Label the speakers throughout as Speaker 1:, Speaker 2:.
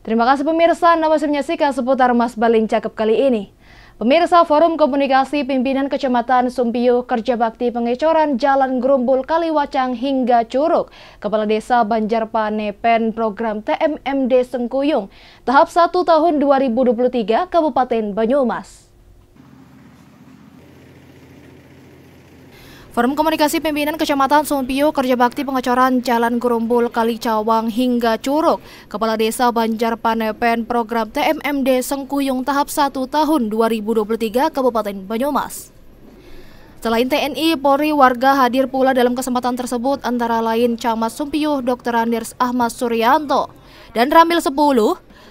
Speaker 1: Terima kasih pemirsa Anda masih menyaksikan seputar Mas Baling Cakep kali ini. Pemirsa Forum Komunikasi Pimpinan Kecamatan Sumpiu Kerja Bakti Pengecoran Jalan Gerumbul Kaliwacang hingga Curug Kepala Desa Banjar Banjarpanepen Program TMMD Sengkuyung Tahap 1 Tahun 2023 Kabupaten Banyumas. Forum Komunikasi Pimpinan Kecamatan Sumpio Kerja Bakti Pengecoran Jalan Gerumbul Kali Cawang hingga Curug. Kepala Desa Banjar Panepen Program TMMD Sengkuyung Tahap 1 Tahun 2023 Kabupaten Banyumas. Selain TNI, Polri, warga hadir pula dalam kesempatan tersebut antara lain Camat Sumpio Dr. Anders Ahmad Suryanto dan Ramil 10,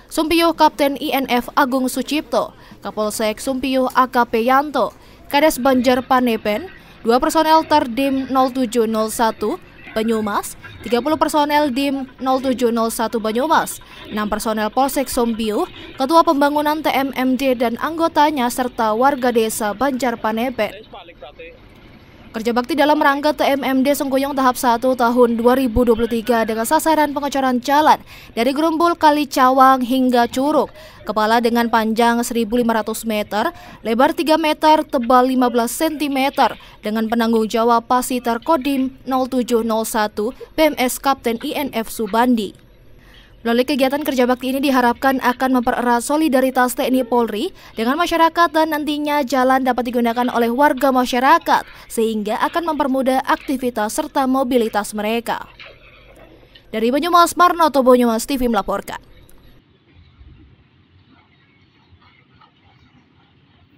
Speaker 1: Sumpio Kapten INF Agung Sucipto, Kapolsek Sumpio AKP Yanto, Kades Banjar Panepen, 2 personel Tardim 0701 Banyumas, 30 personel DIM 0701 Banyumas, 6 personel Polsek Sombio, Ketua Pembangunan TMMD dan anggotanya serta warga desa Banjar Panepe. Kerja bakti dalam rangka TMMD Sengkuyung tahap 1 tahun 2023 dengan sasaran pengecoran jalan dari Gerumbul Kali Cawang hingga Curug. Kepala dengan panjang 1.500 meter, lebar 3 meter, tebal 15 cm dengan penanggung jawab Pasiter Kodim 0701 PMS Kapten INF Subandi. Melalui kegiatan kerja bakti ini diharapkan akan mempererat solidaritas TNI Polri dengan masyarakat dan nantinya jalan dapat digunakan oleh warga masyarakat sehingga akan mempermudah aktivitas serta mobilitas mereka. Dari Banyumas Marnoto Banyumas TV melaporkan.